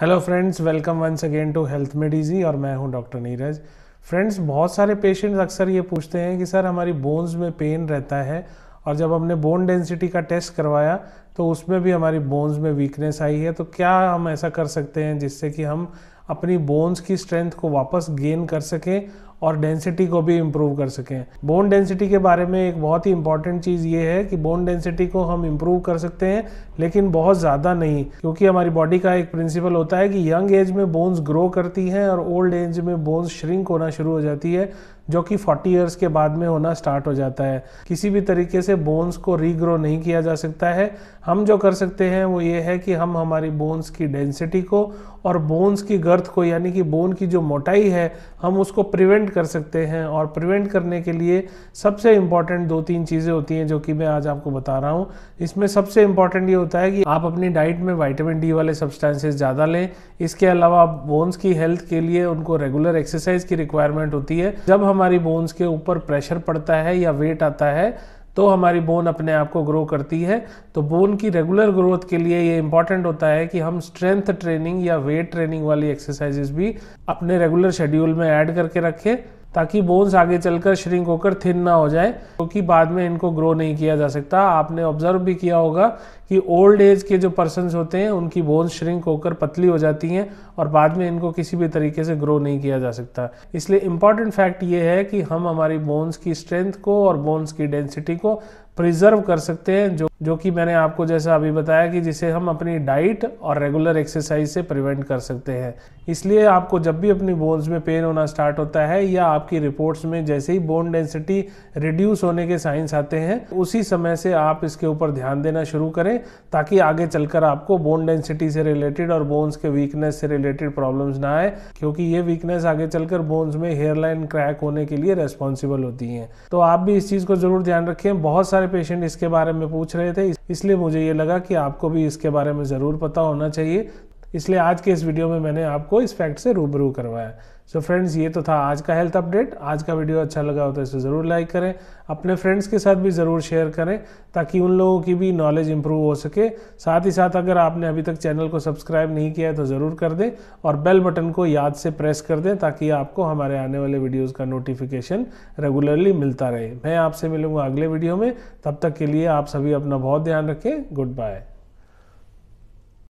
hello friends welcome once again to health मेडिजी और मैं हूं डॉक्टर नीरज फ्रेंड्स बहुत सारे पेशेंट्स अक्सर ये पूछते हैं कि सर हमारी बोन्स में पेन रहता है और जब हमने बोन डेंसिटी का टेस्ट करवाया तो उसमें भी हमारी बोन्स में वीकनेस आई है तो क्या हम ऐसा कर सकते हैं जिससे कि हम अपनी बोन्स की स्ट्रेंथ को वापस गेन कर सकें और डेंसिटी को भी इम्प्रूव कर सकें बोन डेंसिटी के बारे में एक बहुत ही इंपॉर्टेंट चीज़ ये है कि बोन डेंसिटी को हम इम्प्रूव कर सकते हैं लेकिन बहुत ज़्यादा नहीं क्योंकि हमारी बॉडी का एक प्रिंसिपल होता है कि यंग एज में बोन्स ग्रो करती हैं और ओल्ड एज में बोन्स श्रिंक होना शुरू हो जाती है जो कि 40 ईयर्स के बाद में होना स्टार्ट हो जाता है किसी भी तरीके से बोन्स को रीग्रो नहीं किया जा सकता है हम जो कर सकते हैं वो ये है कि हम हमारी बोन्स की डेंसिटी को और बोन्स की गर्थ बर्थ को यानी कि बोन की जो मोटाई है हम उसको प्रिवेंट कर सकते हैं और प्रिवेंट करने के लिए सबसे इम्पॉर्टेंट दो तीन चीज़ें होती हैं जो कि मैं आज आपको बता रहा हूँ इसमें सबसे इम्पॉर्टेंट ये होता है कि आप अपनी डाइट में वाइटामिन डी वाले सब्सटेंसेज ज़्यादा लें इसके अलावा बोन्स की हेल्थ के लिए उनको रेगुलर एक्सरसाइज की रिक्वायरमेंट होती है जब हमारी बोन्स के ऊपर प्रेशर पड़ता है या वेट आता है तो हमारी बोन अपने आप को ग्रो करती है तो बोन की रेगुलर ग्रोथ के लिए ये इंपॉर्टेंट होता है कि हम स्ट्रेंथ ट्रेनिंग या वेट ट्रेनिंग वाली एक्सरसाइजेज भी अपने रेगुलर शेड्यूल में ऐड करके रखें ताकि बोन्स आगे चलकर श्रिंक होकर थिन ना हो जाए क्योंकि तो बाद में इनको ग्रो नहीं किया जा सकता आपने ऑब्जर्व भी किया होगा कि ओल्ड एज के जो पर्सनस होते हैं उनकी बोन्स श्रिंक होकर पतली हो जाती हैं और बाद में इनको किसी भी तरीके से ग्रो नहीं किया जा सकता इसलिए इम्पॉर्टेंट फैक्ट ये है कि हम हमारी बोन्स की स्ट्रेंथ को और बोन्स की डेंसिटी को प्रिजर्व कर सकते हैं जो जो कि मैंने आपको जैसा अभी बताया कि जिसे हम अपनी डाइट और रेगुलर एक्सरसाइज से प्रिवेंट कर सकते हैं इसलिए आपको जब भी अपनी बोन्स में पेन होना स्टार्ट होता है या आपकी रिपोर्ट्स में जैसे ही बोन डेंसिटी रिड्यूस होने के साइंस आते हैं उसी समय से आप इसके ऊपर ध्यान देना शुरू करें ताकि आगे चलकर आपको बोन डेंसिटी से रिलेटेड और बोन्स के वीकनेस से रिलेटेड प्रॉब्लम्स ना आए क्योंकि ये वीकनेस आगे चलकर बोन्स में हेयरलाइन क्रैक होने के लिए रेस्पॉन्सिबल होती हैं तो आप भी इस चीज़ को ज़रूर ध्यान रखें बहुत सारे पेशेंट इसके बारे में पूछ रहे थे इसलिए मुझे ये लगा कि आपको भी इसके बारे में ज़रूर पता होना चाहिए इसलिए आज के इस वीडियो में मैंने आपको इस फैक्ट से रूबरू करवाया सो so फ्रेंड्स ये तो था आज का हेल्थ अपडेट आज का वीडियो अच्छा लगा हो तो इसे ज़रूर लाइक करें अपने फ्रेंड्स के साथ भी ज़रूर शेयर करें ताकि उन लोगों की भी नॉलेज इंप्रूव हो सके साथ ही साथ अगर आपने अभी तक चैनल को सब्सक्राइब नहीं किया है तो ज़रूर कर दें और बेल बटन को याद से प्रेस कर दें ताकि आपको हमारे आने वाले वीडियोज़ का नोटिफिकेशन रेगुलरली मिलता रहे मैं आपसे मिलूंगा अगले वीडियो में तब तक के लिए आप सभी अपना बहुत ध्यान रखें गुड बाय